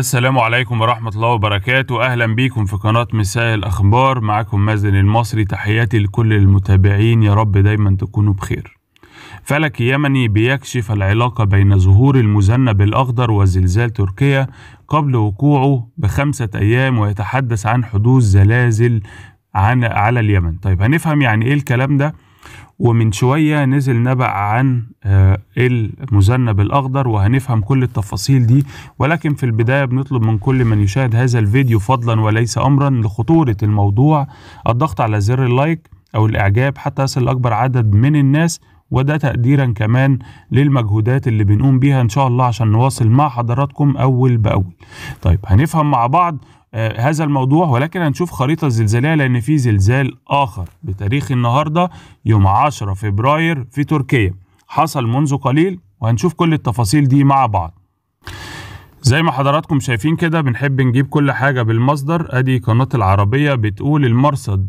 السلام عليكم ورحمة الله وبركاته أهلا بيكم في قناة مساء الأخبار معكم مازن المصري تحياتي لكل المتابعين يا رب دايما تكونوا بخير فلك يمني بيكشف العلاقة بين ظهور المذنب الأخضر وزلزال تركيا قبل وقوعه بخمسة أيام ويتحدث عن حدوث زلازل عن على اليمن طيب هنفهم يعني إيه الكلام ده ومن شوية نزل نبأ عن آه، المذنب الأخضر وهنفهم كل التفاصيل دي ولكن في البداية بنطلب من كل من يشاهد هذا الفيديو فضلا وليس أمرا لخطورة الموضوع الضغط على زر اللايك أو الإعجاب حتى يصل لأكبر عدد من الناس وده تقديرا كمان للمجهودات اللي بنقوم بيها إن شاء الله عشان نواصل مع حضراتكم أول بأول طيب هنفهم مع بعض آه هذا الموضوع ولكن هنشوف خريطة زلزالية لأن في زلزال آخر بتاريخ النهاردة يوم 10 فبراير في تركيا حصل منذ قليل وهنشوف كل التفاصيل دي مع بعض زي ما حضراتكم شايفين كده بنحب نجيب كل حاجة بالمصدر ادي قناة العربية بتقول المرصد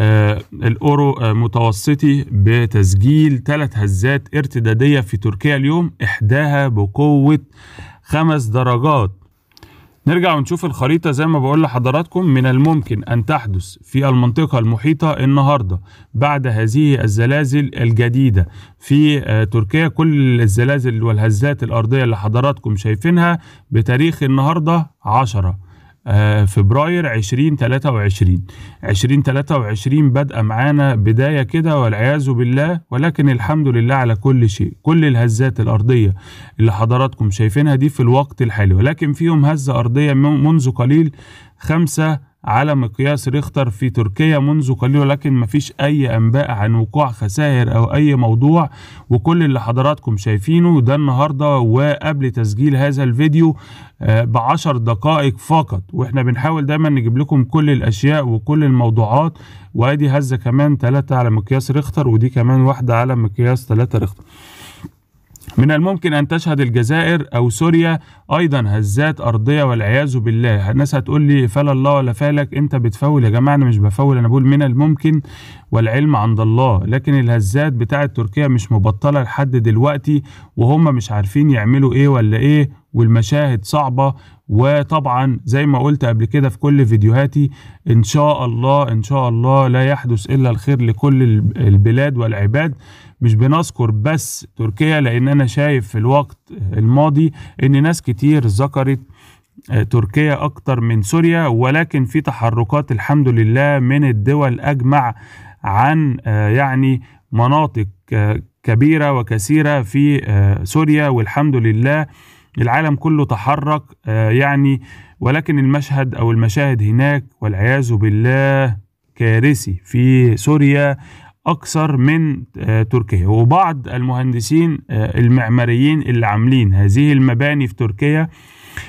آه، الأورو آه، متوسطي بتسجيل ثلاث هزات ارتدادية في تركيا اليوم إحداها بقوة خمس درجات نرجع ونشوف الخريطة زي ما بقول لحضراتكم من الممكن أن تحدث في المنطقة المحيطة النهاردة بعد هذه الزلازل الجديدة في آه، تركيا كل الزلازل والهزات الأرضية اللي حضراتكم شايفينها بتاريخ النهاردة 10 آه، فبراير 2023 2023 بادئه معانا بدايه كده والعياذ بالله ولكن الحمد لله على كل شيء كل الهزات الارضيه اللي حضراتكم شايفينها دي في الوقت الحالي ولكن فيهم هزه ارضيه منذ قليل خمسة على مقياس ريختر في تركيا منذ قليل ولكن مفيش أي أنباء عن وقوع خسائر أو أي موضوع وكل اللي حضراتكم شايفينه ده النهاردة وقبل تسجيل هذا الفيديو آه، بعشر دقائق فقط وإحنا بنحاول دايما نجيب لكم كل الأشياء وكل الموضوعات وأدي هزة كمان ثلاثة على مقياس ريختر ودي كمان واحدة على مقياس ثلاثة ريختر من الممكن أن تشهد الجزائر أو سوريا أيضا هزات أرضية والعياذ بالله الناس هتقول لي فلا الله ولا فالك أنت بتفول يا جماعة أنا مش بفول أنا بقول من الممكن والعلم عند الله لكن الهزات بتاعة تركيا مش مبطلة لحد دلوقتي وهم مش عارفين يعملوا إيه ولا إيه والمشاهد صعبة وطبعا زي ما قلت قبل كده في كل فيديوهاتي ان شاء الله ان شاء الله لا يحدث الا الخير لكل البلاد والعباد مش بنذكر بس تركيا لان انا شايف في الوقت الماضي ان ناس كتير ذكرت آه، تركيا اكتر من سوريا ولكن في تحركات الحمد لله من الدول اجمع عن آه، يعني مناطق آه، كبيره وكثيره في سوريا والحمد لله العالم كله تحرك آه، يعني ولكن المشهد أو المشاهد هناك والعياذ بالله كارثي في سوريا اكثر من آه، تركيا وبعض المهندسين آه، المعماريين اللي عاملين هذه المباني في تركيا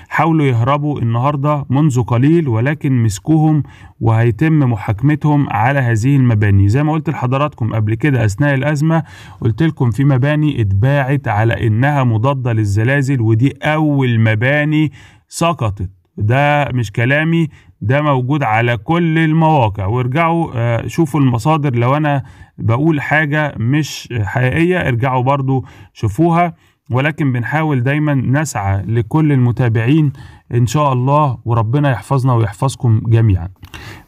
حاولوا يهربوا النهارده منذ قليل ولكن مسكوهم وهيتم محاكمتهم على هذه المباني زي ما قلت لحضراتكم قبل كده اثناء الازمه قلت لكم في مباني اتباعت على انها مضاده للزلازل ودي اول مباني سقطت ده مش كلامي ده موجود على كل المواقع وارجعوا آه، شوفوا المصادر لو انا بقول حاجة مش حقيقية ارجعوا برضو شوفوها ولكن بنحاول دايما نسعى لكل المتابعين ان شاء الله وربنا يحفظنا ويحفظكم جميعا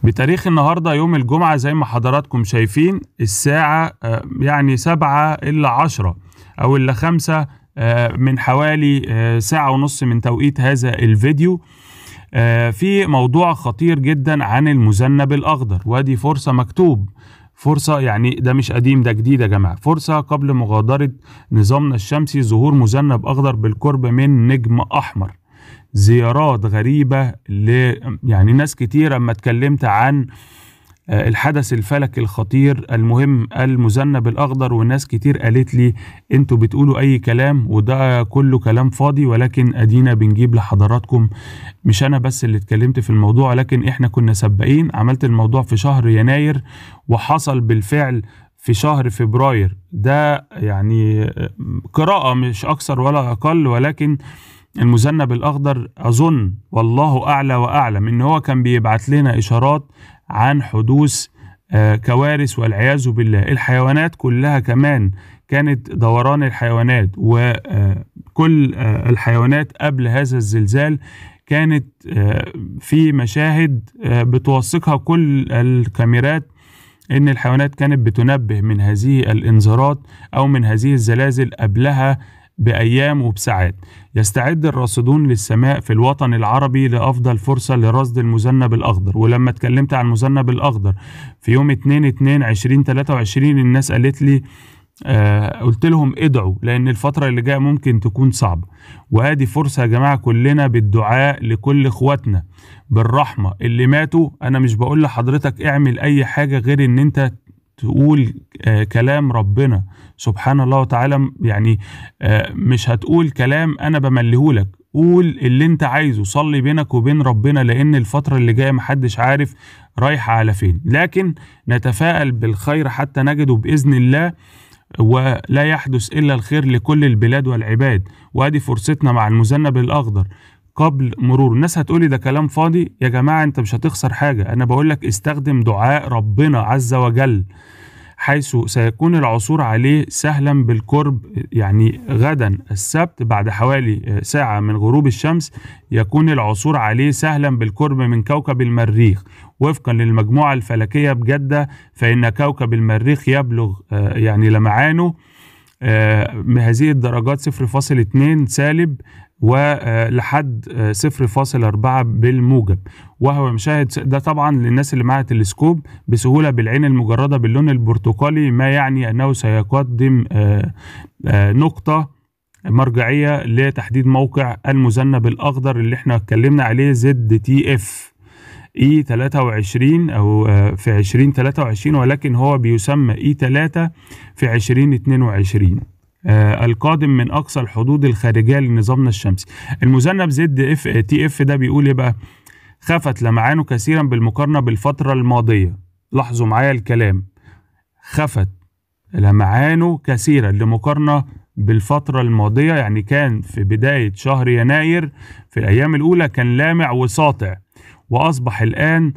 بتاريخ النهاردة يوم الجمعة زي ما حضراتكم شايفين الساعة آه، يعني سبعة إلا عشرة أو إلا خمسة آه، من حوالي ساعة ونص من توقيت هذا الفيديو آه، في موضوع خطير جدا عن المذنب الأخضر وادي فرصة مكتوب فرصة يعني ده مش قديم ده جديد يا جماعة فرصة قبل مغادرة نظامنا الشمسي ظهور مذنب أخضر بالقرب من نجم أحمر زيارات غريبة ل يعني ناس كتير أما اتكلمت عن آه، الحدث الفلكي الخطير المهم المذنب الاخضر والناس كتير قالت لي انتوا بتقولوا اي كلام وده كله كلام فاضي ولكن ادينا بنجيب لحضراتكم مش انا بس اللي اتكلمت في الموضوع لكن احنا كنا سباقين عملت الموضوع في شهر يناير وحصل بالفعل في شهر فبراير ده يعني آه، قراءة مش أكثر ولا أقل ولكن المذنب الأخضر أظن والله أعلى وأعلم إن هو كان بيبعت لنا إشارات عن حدوث آه، كوارث والعياذ بالله الحيوانات كلها كمان كانت دوران الحيوانات وكل آه، آه، الحيوانات قبل هذا الزلزال كانت في مشاهد بتوثقها كل الكاميرات ان الحيوانات كانت بتنبه من هذه الانذارات او من هذه الزلازل قبلها بأيام وبساعات يستعد الراصدون للسماء في الوطن العربي لأفضل فرصة لرصد المذنب الأخضر ولما اتكلمت عن المذنب الأخضر في يوم 2 2 2023 الناس قالت لي آه قلت لهم ادعوا لأن الفترة اللي جاية ممكن تكون صعبة وادي فرصة يا جماعة كلنا بالدعاء لكل اخواتنا بالرحمة اللي ماتوا أنا مش بقول لحضرتك اعمل أي حاجة غير إن أنت تقول آه، كلام ربنا سبحان الله وتعالى يعني آه، مش هتقول كلام انا بملهولك قول اللي انت عايزه صلي بينك وبين ربنا لان الفتره اللي جايه محدش عارف رايحه على فين لكن نتفائل بالخير حتى نجده باذن الله ولا يحدث الا الخير لكل البلاد والعباد وادي فرصتنا مع المذنب الاخضر قبل مرور الناس هتقولي ده كلام فاضي يا جماعة انت مش هتخسر حاجة انا بقولك استخدم دعاء ربنا عز وجل حيث سيكون العثور عليه سهلا بالقرب يعني غدا السبت بعد حوالي ساعة من غروب الشمس يكون العثور عليه سهلا بالقرب من كوكب المريخ وفقا للمجموعة الفلكية بجدة فإن كوكب المريخ يبلغ آه، يعني لمعانه آه، هذه الدرجات 0.2 سالب ولحد 0.4 آه، بالموجب وهو مشاهد ده طبعا للناس اللي معاها تلسكوب بسهولة بالعين المجردة باللون البرتقالي ما يعني أنه سيقدم آه، آه، نقطة مرجعية لتحديد موقع المذنب الأخضر اللي احنا اتكلمنا عليه زد تي اف اي 23 او في 2023 ولكن هو بيسمى e اي 3 في 2022 آه، القادم من اقصى الحدود الخارجيه لنظامنا الشمسي. المذنب زد اف آه، تي اف ده بيقول ايه بقى؟ خفت لمعانه كثيرا بالمقارنه بالفتره الماضيه. لاحظوا معايا الكلام. خفت لمعانه كثيرا لمقارنه بالفترة الماضية يعني كان في بداية شهر يناير في الأيام الأولى كان لامع وساطع وأصبح الآن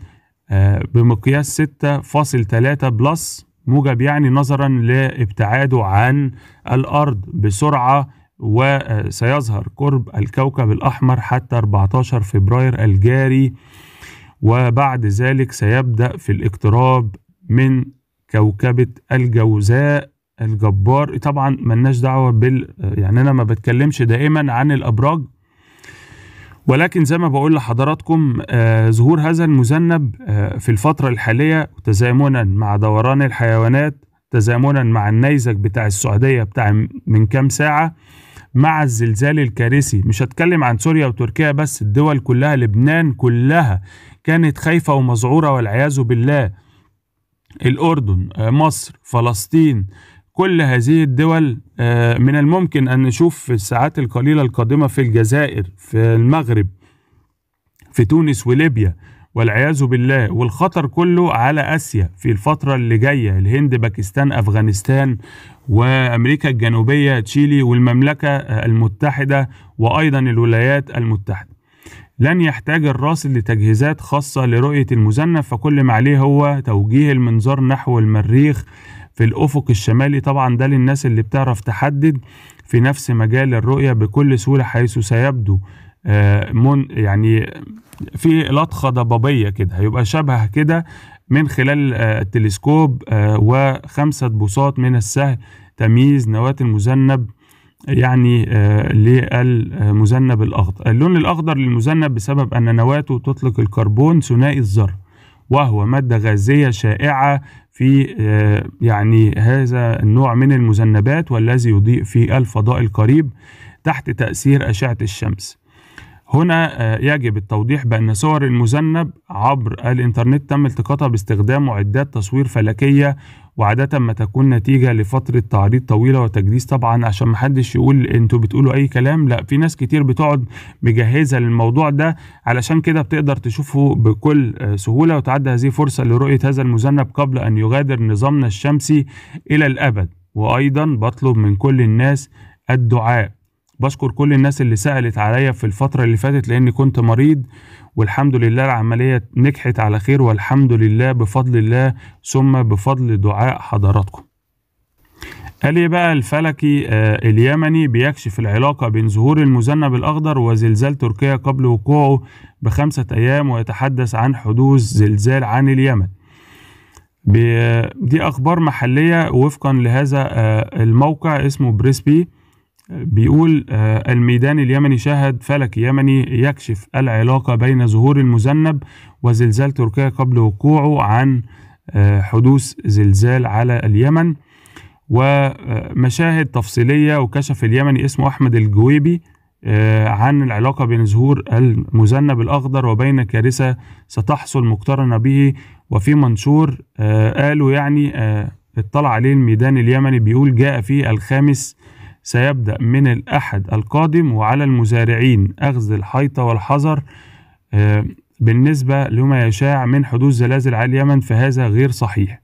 آه، بمقياس 6.3 بلس موجب يعني نظرا لابتعاده عن الأرض بسرعة وسيظهر قرب الكوكب الأحمر حتى 14 فبراير الجاري وبعد ذلك سيبدأ في الاقتراب من كوكبة الجوزاء الجبار طبعا ملناش دعوة بال يعني أنا ما بتكلمش دائما عن الأبراج ولكن زي ما بقول لحضراتكم آه، ظهور هذا المذنب آه، في الفترة الحالية تزامنا مع دوران الحيوانات تزامنا مع النيزك بتاع السعودية بتاع من كام ساعة مع الزلزال الكارثي مش هتكلم عن سوريا وتركيا بس الدول كلها لبنان كلها كانت خايفة ومذعورة والعياذ بالله الأردن آه، مصر فلسطين كل هذه الدول آه، من الممكن أن نشوف في الساعات القليلة القادمة في الجزائر في المغرب في تونس وليبيا والعياذ بالله والخطر كله على آسيا في الفترة اللي جاية الهند باكستان أفغانستان وأمريكا الجنوبية تشيلي والمملكة آه، المتحدة وأيضا الولايات المتحدة لن يحتاج الراصد لتجهيزات خاصة لرؤية المذنب فكل ما عليه هو توجيه المنظار نحو المريخ في الأفق الشمالي طبعا ده للناس اللي بتعرف تحدد في نفس مجال الرؤية بكل سهولة حيث سيبدو آه، من يعني في لطخة ضبابية كده هيبقى شبه كده من خلال آه، التلسكوب آه، وخمسة بوصات من السهل تمييز نواة المذنب يعني للمذنب الأخضر اللون الأخضر للمذنب بسبب أن نواته تطلق الكربون ثنائي الذر وهو مادة غازية شائعة في آه، يعني هذا النوع من المذنبات والذي يضيء في الفضاء القريب تحت تأثير أشعة الشمس هنا آه، يجب التوضيح بأن صور المذنب عبر الإنترنت تم التقاطها باستخدام معدات تصوير فلكية وعادة ما تكون نتيجة لفترة تعريض طويلة وتجديس طبعا عشان محدش يقول انتوا بتقولوا أي كلام لا في ناس كتير بتقعد مجهزة للموضوع ده علشان كده بتقدر تشوفه بكل آه، سهولة وتعدى هذه فرصة لرؤية هذا المذنب قبل أن يغادر نظامنا الشمسي إلى الأبد وأيضا بطلب من كل الناس الدعاء بشكر كل الناس اللي سألت عليا في الفترة اللي فاتت لأني كنت مريض والحمد لله العملية نجحت على خير والحمد لله بفضل الله ثم بفضل دعاء حضراتكم قال بقى الفلكي آه اليمني بيكشف العلاقة بين ظهور المذنب الأخضر وزلزال تركيا قبل وقوعه بخمسة أيام ويتحدث عن حدوث زلزال عن اليمن دي أخبار محلية وفقا لهذا آه الموقع اسمه بريسبي بيقول آه، الميدان اليمني شاهد فلك يمني يكشف العلاقة بين ظهور المذنب وزلزال تركيا قبل وقوعه عن آه، حدوث زلزال على اليمن ومشاهد تفصيلية وكشف اليمني اسمه أحمد الجويبي آه، عن العلاقة بين ظهور المذنب الأخضر وبين كارثة ستحصل مقترنة به وفي منشور قالوا يعني اطلع عليه الميدان اليمني بيقول جاء فيه الخامس سيبدأ من الأحد القادم وعلى المزارعين أخذ الحيطة والحذر آه، بالنسبة لما يشاع من حدوث زلازل على اليمن فهذا غير صحيح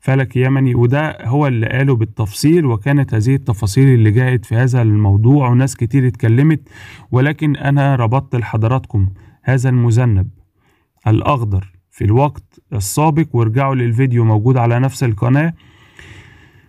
فلك يمني وده هو اللي قاله بالتفصيل وكانت هذه التفاصيل اللي جاءت في هذا الموضوع وناس كتير اتكلمت ولكن أنا ربطت لحضراتكم هذا المذنب الأخضر في الوقت السابق وارجعوا للفيديو موجود على نفس القناة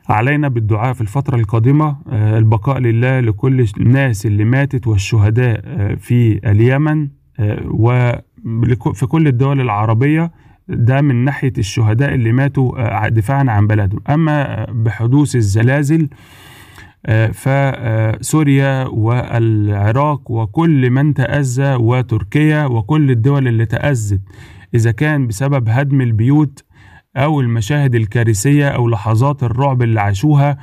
علينا بالدعاء في الفترة القادمة آه، البقاء لله لكل الناس اللي ماتت والشهداء آه، في اليمن آه، وفي كل الدول العربية ده من ناحية الشهداء اللي ماتوا دفاعا عن بلدهم أما بحدوث الزلازل فسوريا والعراق وكل من تأذى وتركيا وكل الدول اللي تأذت إذا كان بسبب هدم البيوت أو المشاهد الكارثية أو لحظات الرعب اللي عاشوها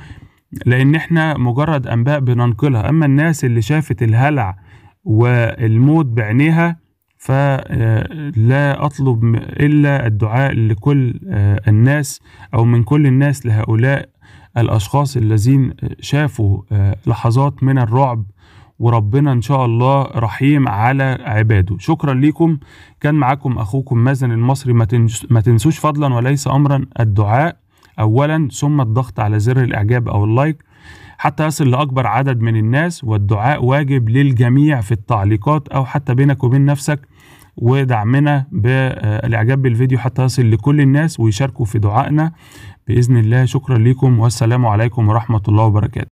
لأن إحنا مجرد أنباء بننقلها أما الناس اللي شافت الهلع والموت بعينيها فلا آه، أطلب إلا الدعاء لكل آه، الناس أو من كل الناس لهؤلاء الأشخاص الذين شافوا آه، لحظات من الرعب وربنا ان شاء الله رحيم على عباده شكرا لكم كان معاكم اخوكم مازن المصري ما تنسوش فضلا وليس امرا الدعاء اولا ثم الضغط على زر الاعجاب او اللايك حتى يصل لاكبر عدد من الناس والدعاء واجب للجميع في التعليقات او حتى بينك وبين نفسك ودعمنا بالاعجاب بالفيديو حتى يصل لكل الناس ويشاركوا في دعائنا باذن الله شكرا لكم والسلام عليكم ورحمه الله وبركاته